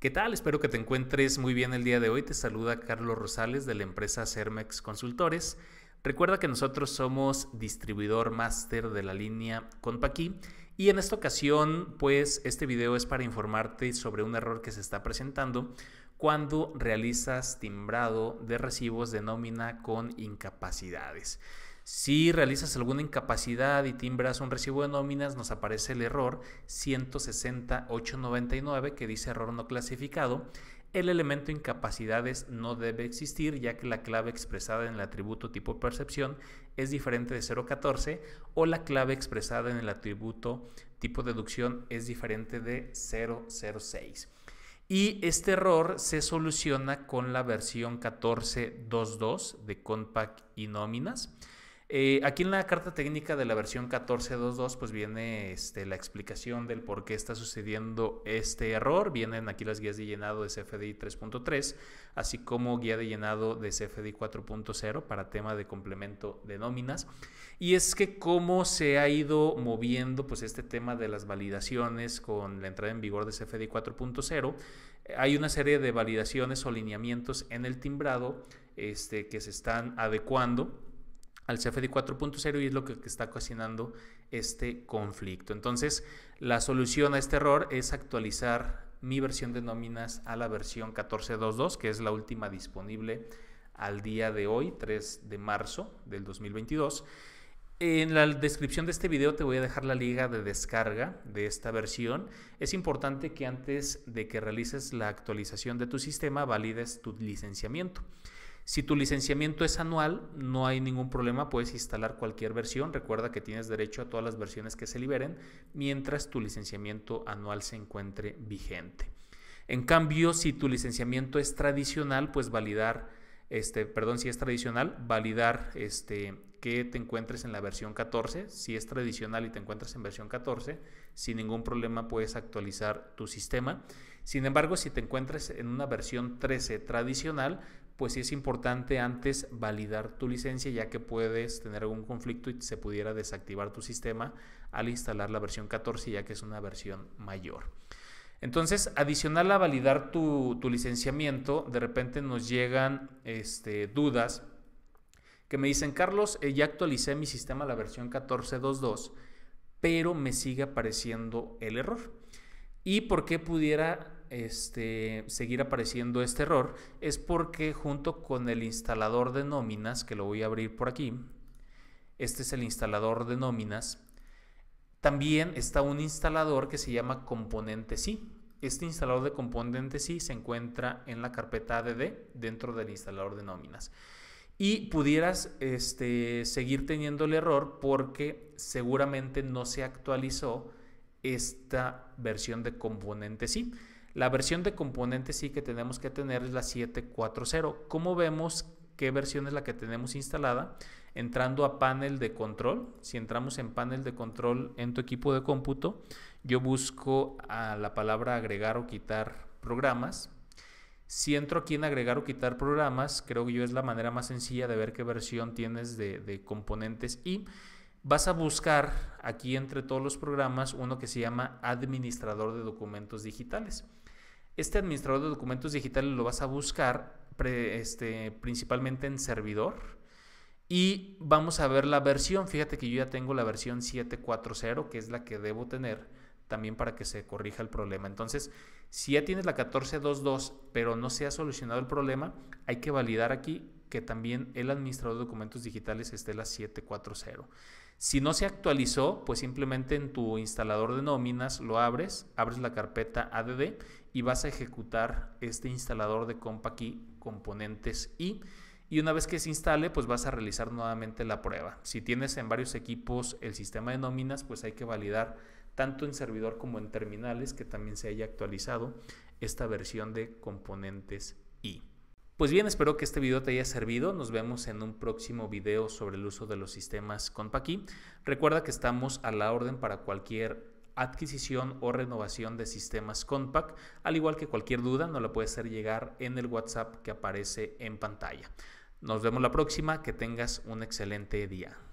¿Qué tal? Espero que te encuentres muy bien el día de hoy. Te saluda Carlos Rosales de la empresa Cermex Consultores. Recuerda que nosotros somos distribuidor máster de la línea Compaquí y en esta ocasión pues este video es para informarte sobre un error que se está presentando cuando realizas timbrado de recibos de nómina con incapacidades. Si realizas alguna incapacidad y timbras un recibo de nóminas, nos aparece el error 168.99 que dice error no clasificado. El elemento incapacidades no debe existir ya que la clave expresada en el atributo tipo percepción es diferente de 014 o la clave expresada en el atributo tipo deducción es diferente de 006. Y este error se soluciona con la versión 14.2.2 de Compact y Nóminas. Eh, aquí en la carta técnica de la versión 14.2.2 pues viene este, la explicación del por qué está sucediendo este error. Vienen aquí las guías de llenado de CFDI 3.3, así como guía de llenado de CFDI 4.0 para tema de complemento de nóminas. Y es que cómo se ha ido moviendo pues este tema de las validaciones con la entrada en vigor de CFDI 4.0 hay una serie de validaciones o lineamientos en el timbrado este, que se están adecuando al CFD 4.0 y es lo que, está ocasionando este conflicto. Entonces, la solución a este error es actualizar mi versión de nóminas a la versión 14.2.2, que es la última disponible al día de hoy, 3 de marzo del 2022. En la descripción de este video te voy a dejar la liga de descarga de esta versión. Es importante que antes de que realices la actualización de tu sistema valides tu licenciamiento. Si tu licenciamiento es anual, no hay ningún problema, puedes instalar cualquier versión. Recuerda que tienes derecho a todas las versiones que se liberen mientras tu licenciamiento anual se encuentre vigente. En cambio, si tu licenciamiento es tradicional, pues validar, este, perdón, si es tradicional, validar este, que te encuentres en la versión 14. Si es tradicional y te encuentras en versión 14, sin ningún problema puedes actualizar tu sistema. Sin embargo, si te encuentras en una versión 13 tradicional, pues sí es importante antes validar tu licencia ya que puedes tener algún conflicto y se pudiera desactivar tu sistema al instalar la versión 14 ya que es una versión mayor. Entonces, adicional a validar tu, licenciamiento, de repente nos llegan este, dudas que me dicen, Carlos, eh, ya actualicé mi sistema a la versión 14.2.2, pero me sigue apareciendo el error. ¿Y por qué pudiera este, seguir apareciendo este error es porque junto con el instalador de nóminas, que lo voy a abrir por aquí, este es el instalador de nóminas, también está un instalador que se llama componente sí. Este instalador de componente sí se encuentra en la carpeta ADD dentro del instalador de nóminas. Y pudieras este, seguir teniendo el error porque seguramente no se actualizó esta versión de componente sí. La versión de componentes sí que tenemos que tener es la 740. ¿cómo vemos qué versión es la que tenemos instalada? Entrando a panel de control, si entramos en panel de control en tu equipo de cómputo, yo busco a la palabra agregar o quitar programas. Si entro aquí en agregar o quitar programas, creo que yo es la manera más sencilla de ver qué versión tienes de componentes y vas a buscar aquí entre todos los programas uno que se llama administrador de documentos digitales. Este administrador de documentos digitales lo vas a buscar este, principalmente en servidor. Y vamos a ver la versión. Fíjate que yo ya tengo la versión 740, que es la que debo tener también para que se corrija el problema. Entonces, si ya tienes la 1422, pero no se ha solucionado el problema, hay que validar aquí que también el administrador de documentos digitales esté la 740. Si no se actualizó, pues simplemente en tu instalador de nóminas lo abres, abres la carpeta ADD y vas a ejecutar este instalador de CompaKey componentes y y una vez que se instale, pues vas a realizar nuevamente la prueba. Si tienes en varios equipos el sistema de nóminas, pues hay que validar tanto en servidor como en terminales que también se haya actualizado esta versión de componentes I. Pues bien, espero que este video te haya servido. Nos vemos en un próximo video sobre el uso de los sistemas con Recuerda que estamos a la orden para cualquier adquisición o renovación de sistemas Compact, al igual que cualquier duda no la puedes hacer llegar en el WhatsApp que aparece en pantalla. Nos vemos la próxima, que tengas un excelente día.